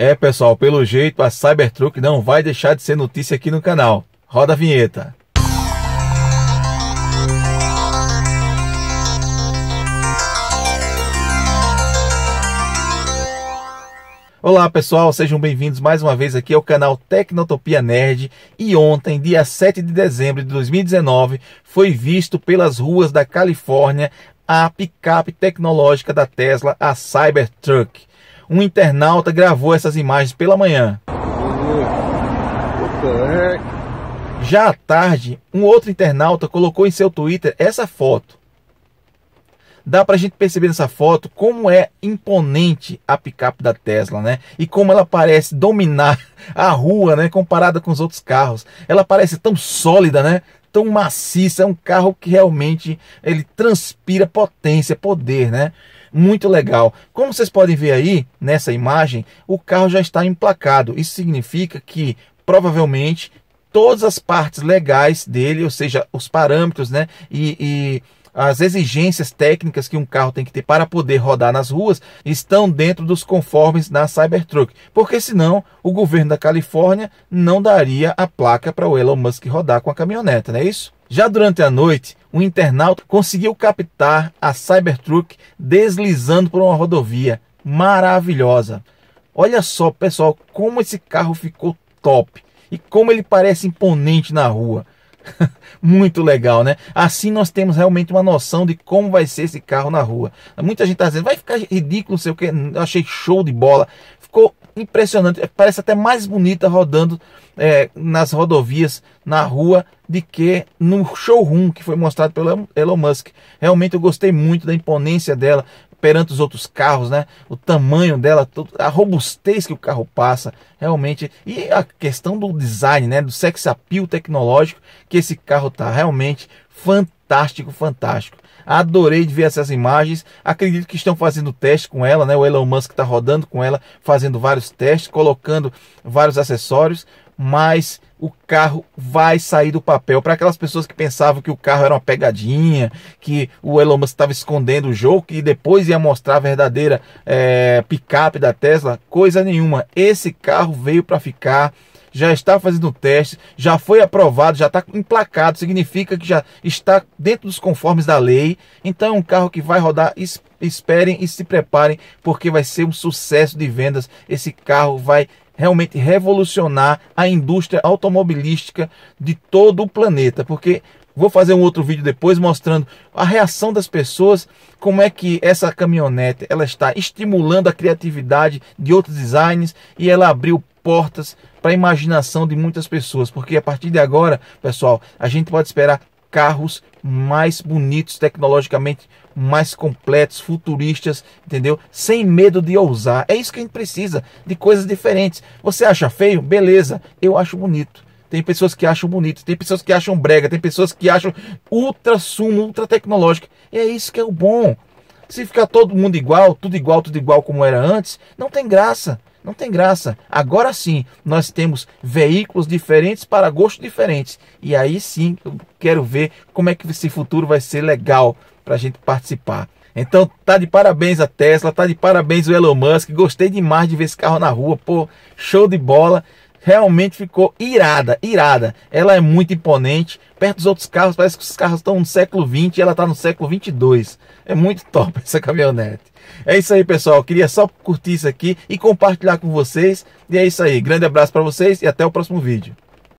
É, pessoal, pelo jeito a Cybertruck não vai deixar de ser notícia aqui no canal. Roda a vinheta. Olá pessoal, sejam bem-vindos mais uma vez aqui ao canal Tecnotopia Nerd e ontem, dia 7 de dezembro de 2019, foi visto pelas ruas da Califórnia a picape tecnológica da Tesla, a Cybertruck. Um internauta gravou essas imagens pela manhã. Já à tarde, um outro internauta colocou em seu Twitter essa foto. Dá para a gente perceber nessa foto como é imponente a picape da Tesla, né? E como ela parece dominar a rua, né? Comparada com os outros carros. Ela parece tão sólida, né? tão maciça, é um carro que realmente ele transpira potência, poder, né? Muito legal. Como vocês podem ver aí nessa imagem, o carro já está emplacado. Isso significa que provavelmente todas as partes legais dele, ou seja, os parâmetros, né? E, e, as exigências técnicas que um carro tem que ter para poder rodar nas ruas estão dentro dos conformes na Cybertruck, porque senão o governo da Califórnia não daria a placa para o Elon Musk rodar com a caminhoneta, não é isso? Já durante a noite, um internauta conseguiu captar a Cybertruck deslizando por uma rodovia maravilhosa. Olha só, pessoal, como esse carro ficou top. E como ele parece imponente na rua. Muito legal, né? Assim nós temos realmente uma noção de como vai ser esse carro na rua. Muita gente está dizendo, vai ficar ridículo, não sei o que. Eu achei show de bola. Ficou impressionante. Parece até mais bonita rodando é, nas rodovias, na rua, de que no showroom que foi mostrado pelo Elon Musk. Realmente eu gostei muito da imponência dela perante os outros carros, né? O tamanho dela, a robustez que o carro passa, realmente. E a questão do design, né? Do sex appeal tecnológico que esse carro tá realmente fantástico, fantástico. Adorei de ver essas imagens. Acredito que estão fazendo teste com ela, né? O Elon Musk está rodando com ela, fazendo vários testes, colocando vários acessórios mas o carro vai sair do papel. Para aquelas pessoas que pensavam que o carro era uma pegadinha, que o Elon Musk estava escondendo o jogo e depois ia mostrar a verdadeira é, picape da Tesla, coisa nenhuma. Esse carro veio para ficar já está fazendo teste, já foi aprovado, já está emplacado, significa que já está dentro dos conformes da lei. Então é um carro que vai rodar, esperem e se preparem, porque vai ser um sucesso de vendas. Esse carro vai realmente revolucionar a indústria automobilística de todo o planeta, porque vou fazer um outro vídeo depois mostrando a reação das pessoas, como é que essa caminhonete ela está estimulando a criatividade de outros designs e ela abriu portas para a imaginação de muitas pessoas, porque a partir de agora, pessoal, a gente pode esperar carros mais bonitos tecnologicamente, mais completos, futuristas, entendeu? Sem medo de ousar. É isso que a gente precisa, de coisas diferentes. Você acha feio? Beleza, eu acho bonito. Tem pessoas que acham bonito, tem pessoas que acham brega, tem pessoas que acham ultra sumo, ultra tecnológico. E é isso que é o bom. Se ficar todo mundo igual, tudo igual, tudo igual como era antes, não tem graça. Não tem graça. Agora sim, nós temos veículos diferentes para gostos diferentes. E aí sim, eu quero ver como é que esse futuro vai ser legal para a gente participar. Então tá de parabéns a Tesla, tá de parabéns o Elon Musk. Gostei demais de ver esse carro na rua, pô, show de bola realmente ficou irada, irada. Ela é muito imponente. Perto dos outros carros, parece que os carros estão no século 20 e ela está no século 22. É muito top essa caminhonete. É isso aí, pessoal. Eu queria só curtir isso aqui e compartilhar com vocês. E é isso aí. Grande abraço para vocês e até o próximo vídeo.